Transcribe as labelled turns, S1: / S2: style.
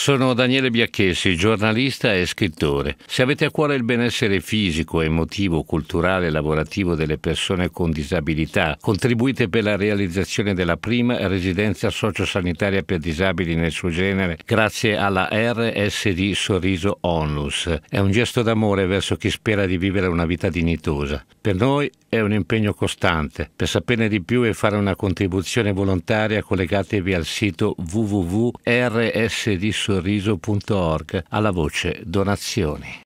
S1: Sono Daniele Biacchesi, giornalista e scrittore. Se avete a cuore il benessere fisico, emotivo, culturale e lavorativo delle persone con disabilità, contribuite per la realizzazione della prima residenza sociosanitaria per disabili nel suo genere grazie alla RSD Sorriso Onlus. È un gesto d'amore verso chi spera di vivere una vita dignitosa. Per noi è un impegno costante. Per saperne di più e fare una contribuzione volontaria collegatevi al sito www.rsdsorriso.com sorriso.org alla voce donazioni.